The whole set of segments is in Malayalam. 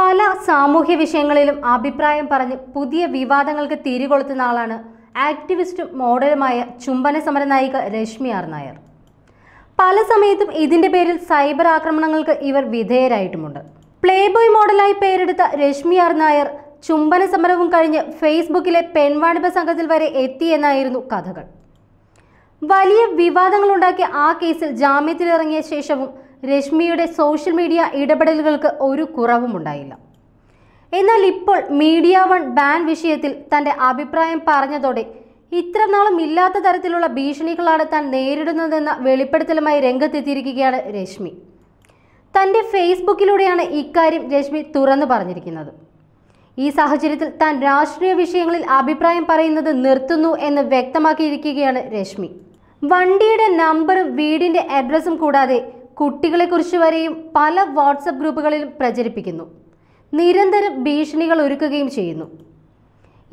പല സാമൂഹ്യ വിഷയങ്ങളിലും അഭിപ്രായം പറഞ്ഞ് പുതിയ വിവാദങ്ങൾക്ക് തിരികൊളുത്തുന്ന ആളാണ് ആക്ടിവിസ്റ്റും മോഡലുമായ ചുംബന നായിക രശ്മി ആർ നായർ പല സമയത്തും ഇതിൻ്റെ പേരിൽ സൈബർ ആക്രമണങ്ങൾക്ക് ഇവർ വിധേയരായിട്ടുമുണ്ട് പ്ലേബോയ് മോഡലായി പേരെടുത്ത രശ്മി ആർ നായർ ചുംബന സമരവും കഴിഞ്ഞ് ഫേസ്ബുക്കിലെ പെൺവാണിഭ സംഘത്തിൽ വരെ എത്തിയെന്നായിരുന്നു കഥകൾ വലിയ വിവാദങ്ങളുണ്ടാക്കിയ ആ കേസിൽ ജാമ്യത്തിലിറങ്ങിയ ശേഷവും രശ്മിയുടെ സോഷ്യൽ മീഡിയ ഇടപെടലുകൾക്ക് ഒരു കുറവും ഉണ്ടായില്ല എന്നാൽ ഇപ്പോൾ മീഡിയ വൺ ബാൻ വിഷയത്തിൽ തൻ്റെ അഭിപ്രായം പറഞ്ഞതോടെ ഇത്ര നാളും ഇല്ലാത്ത തരത്തിലുള്ള ഭീഷണികളാണ് താൻ നേരിടുന്നതെന്ന വെളിപ്പെടുത്തലുമായി രംഗത്തെത്തിയിരിക്കുകയാണ് രശ്മി തൻ്റെ ഫേസ്ബുക്കിലൂടെയാണ് ഇക്കാര്യം രശ്മി തുറന്നു പറഞ്ഞിരിക്കുന്നത് ഈ സാഹചര്യത്തിൽ താൻ രാഷ്ട്രീയ വിഷയങ്ങളിൽ അഭിപ്രായം പറയുന്നത് നിർത്തുന്നു എന്ന് വ്യക്തമാക്കിയിരിക്കുകയാണ് രശ്മി വണ്ടിയുടെ നമ്പറും വീടിൻ്റെ അഡ്രസ്സും കൂടാതെ കുട്ടികളെക്കുറിച്ച് വരെയും പല വാട്സപ്പ് ഗ്രൂപ്പുകളിലും പ്രചരിപ്പിക്കുന്നു നിരന്തരം ഭീഷണികൾ ഒരുക്കുകയും ചെയ്യുന്നു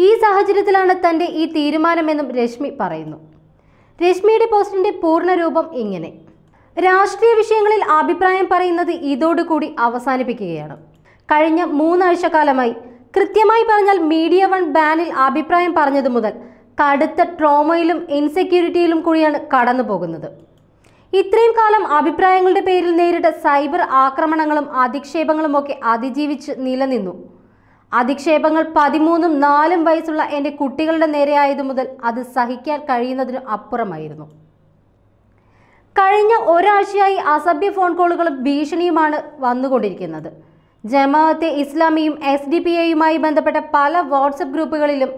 ഈ സാഹചര്യത്തിലാണ് തൻ്റെ ഈ തീരുമാനമെന്നും രശ്മി പറയുന്നു രശ്മിയുടെ പോസ്റ്റിൻ്റെ പൂർണ്ണരൂപം ഇങ്ങനെ രാഷ്ട്രീയ വിഷയങ്ങളിൽ അഭിപ്രായം പറയുന്നത് ഇതോടുകൂടി അവസാനിപ്പിക്കുകയാണ് കഴിഞ്ഞ മൂന്നാഴ്ച കാലമായി കൃത്യമായി പറഞ്ഞാൽ മീഡിയ വൺ ബാനിൽ അഭിപ്രായം പറഞ്ഞതു മുതൽ കടുത്ത ട്രോമയിലും ഇൻസെക്യൂരിറ്റിയിലും കൂടിയാണ് കടന്നു പോകുന്നത് ഇത്രയും കാലം അഭിപ്രായങ്ങളുടെ പേരിൽ നേരിട്ട സൈബർ ആക്രമണങ്ങളും അധിക്ഷേപങ്ങളും ഒക്കെ അതിജീവിച്ച് നിലനിന്നു അധിക്ഷേപങ്ങൾ പതിമൂന്നും നാലും വയസ്സുള്ള എൻ്റെ കുട്ടികളുടെ നേരെയായതു മുതൽ അത് സഹിക്കാൻ കഴിയുന്നതിനു അപ്പുറമായിരുന്നു കഴിഞ്ഞ ഒരാഴ്ചയായി അസഭ്യ ഫോൺ കോളുകളും ഭീഷണിയുമാണ് വന്നുകൊണ്ടിരിക്കുന്നത് ജമാഅത്തെ ഇസ്ലാമിയും എസ് ഡി പി എയുമായി ബന്ധപ്പെട്ട പല വാട്സപ്പ് ഗ്രൂപ്പുകളിലും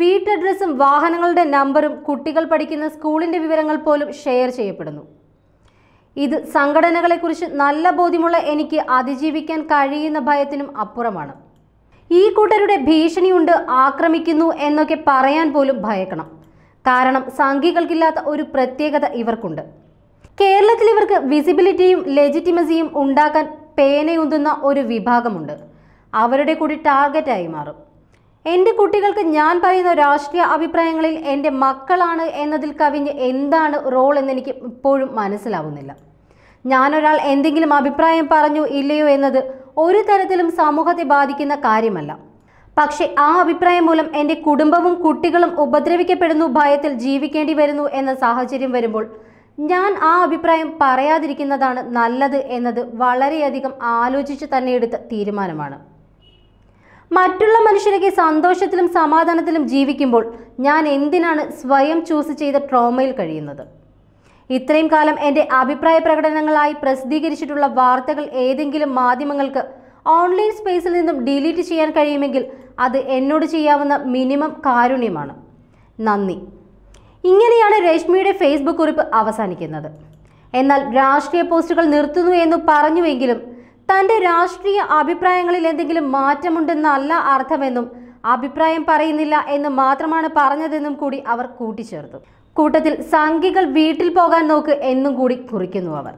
വീട്ടഡ്രസ്സും വാഹനങ്ങളുടെ നമ്പറും കുട്ടികൾ പഠിക്കുന്ന സ്കൂളിൻ്റെ വിവരങ്ങൾ പോലും ഷെയർ ചെയ്യപ്പെടുന്നു ഇത് സംഘടനകളെക്കുറിച്ച് നല്ല ബോധ്യമുള്ള എനിക്ക് അതിജീവിക്കാൻ കഴിയുന്ന ഭയത്തിനും അപ്പുറമാണ് ഈ കൂട്ടരുടെ ഭീഷണിയുണ്ട് ആക്രമിക്കുന്നു എന്നൊക്കെ പറയാൻ പോലും ഭയക്കണം കാരണം സംഘികൾക്കില്ലാത്ത ഒരു പ്രത്യേകത ഇവർക്കുണ്ട് കേരളത്തിൽ ഇവർക്ക് വിസിബിലിറ്റിയും ലെജിറ്റിമസിയും ഉണ്ടാക്കാൻ പേനയുന്തുന്ന ഒരു വിഭാഗമുണ്ട് അവരുടെ കൂടി ടാർഗറ്റായി മാറും എൻ്റെ കുട്ടികൾക്ക് ഞാൻ പറയുന്ന രാഷ്ട്രീയ അഭിപ്രായങ്ങളിൽ എൻ്റെ മക്കളാണ് എന്നതിൽ കവിഞ്ഞ് എന്താണ് റോൾ എന്നെനിക്ക് ഇപ്പോഴും മനസ്സിലാവുന്നില്ല ഞാനൊരാൾ എന്തെങ്കിലും അഭിപ്രായം പറഞ്ഞു ഇല്ലയോ എന്നത് ഒരു തരത്തിലും സമൂഹത്തെ ബാധിക്കുന്ന കാര്യമല്ല പക്ഷേ ആ അഭിപ്രായം മൂലം എൻ്റെ കുടുംബവും കുട്ടികളും ഉപദ്രവിക്കപ്പെടുന്നു ഭയത്തിൽ ജീവിക്കേണ്ടി വരുന്നു എന്ന സാഹചര്യം വരുമ്പോൾ ഞാൻ ആ അഭിപ്രായം പറയാതിരിക്കുന്നതാണ് നല്ലത് എന്നത് വളരെയധികം ആലോചിച്ച് തന്നെ എടുത്ത തീരുമാനമാണ് മറ്റുള്ള മനുഷ്യരൊക്കെ സന്തോഷത്തിലും സമാധാനത്തിലും ജീവിക്കുമ്പോൾ ഞാൻ എന്തിനാണ് സ്വയം ചൂസ് ചെയ്ത ട്രോമയിൽ കഴിയുന്നത് ഇത്രയും കാലം എൻ്റെ അഭിപ്രായ പ്രകടനങ്ങളായി പ്രസിദ്ധീകരിച്ചിട്ടുള്ള വാർത്തകൾ ഏതെങ്കിലും മാധ്യമങ്ങൾക്ക് ഓൺലൈൻ സ്പേസിൽ നിന്നും ഡിലീറ്റ് ചെയ്യാൻ കഴിയുമെങ്കിൽ അത് എന്നോട് ചെയ്യാവുന്ന മിനിമം കാരുണ്യമാണ് നന്ദി ഇങ്ങനെയാണ് രശ്മിയുടെ ഫേസ്ബുക്ക് കുറിപ്പ് അവസാനിക്കുന്നത് എന്നാൽ രാഷ്ട്രീയ പോസ്റ്റുകൾ നിർത്തുന്നു എന്ന് പറഞ്ഞുവെങ്കിലും തൻ്റെ രാഷ്ട്രീയ അഭിപ്രായങ്ങളിൽ എന്തെങ്കിലും മാറ്റമുണ്ടെന്നല്ല അർത്ഥമെന്നും അഭിപ്രായം പറയുന്നില്ല എന്ന് മാത്രമാണ് പറഞ്ഞതെന്നും കൂടി അവർ കൂട്ടിച്ചേർത്തു കൂട്ടത്തിൽ സംഘികൾ വീട്ടിൽ പോകാൻ നോക്ക് എന്നും കൂടി കുറിക്കുന്നു അവർ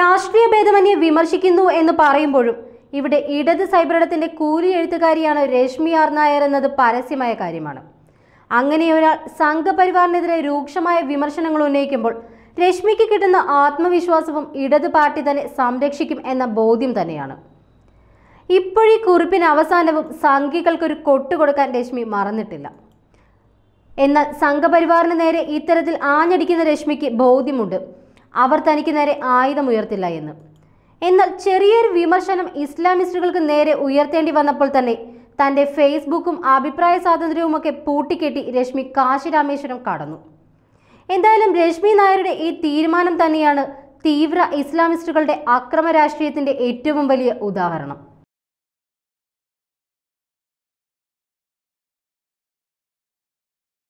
രാഷ്ട്രീയ ഭേദമന്യെ വിമർശിക്കുന്നു എന്ന് പറയുമ്പോഴും ഇവിടെ ഇടത് സൈബറിടത്തിന്റെ കൂലി എഴുത്തുകാരിയാണ് രശ്മി ആർ നായർ എന്നത് പരസ്യമായ കാര്യമാണ് അങ്ങനെ ഒരാൾ സംഘപരിവാറിനെതിരെ രൂക്ഷമായ വിമർശനങ്ങൾ ഉന്നയിക്കുമ്പോൾ രശ്മിക്ക് കിട്ടുന്ന ആത്മവിശ്വാസവും ഇടത് പാർട്ടി തന്നെ സംരക്ഷിക്കും എന്ന ബോധ്യം തന്നെയാണ് ഇപ്പോഴീ കുറിപ്പിന് അവസാനവും സംഘികൾക്കൊരു കൊട്ടുകൊടുക്കാൻ രശ്മി മറന്നിട്ടില്ല എന്നാൽ സംഘപരിവാറിന് നേരെ ഇത്തരത്തിൽ ആഞ്ഞടിക്കുന്ന രശ്മിക്ക് ബോധ്യമുണ്ട് അവർ തനിക്ക് നേരെ ആയുധമുയർത്തില്ല എന്ന് എന്നാൽ ചെറിയൊരു വിമർശനം ഇസ്ലാമിസ്റ്റുകൾക്ക് നേരെ ഉയർത്തേണ്ടി വന്നപ്പോൾ തന്നെ തൻ്റെ ഫേസ്ബുക്കും അഭിപ്രായ സ്വാതന്ത്ര്യവുമൊക്കെ പൂട്ടിക്കെട്ടി രശ്മി കാശി കടന്നു എന്തായാലും രശ്മി നായരുടെ ഈ തീരുമാനം തന്നെയാണ് തീവ്ര ഇസ്ലാമിസ്റ്റുകളുടെ അക്രമ രാഷ്ട്രീയത്തിൻ്റെ ഏറ്റവും വലിയ ഉദാഹരണം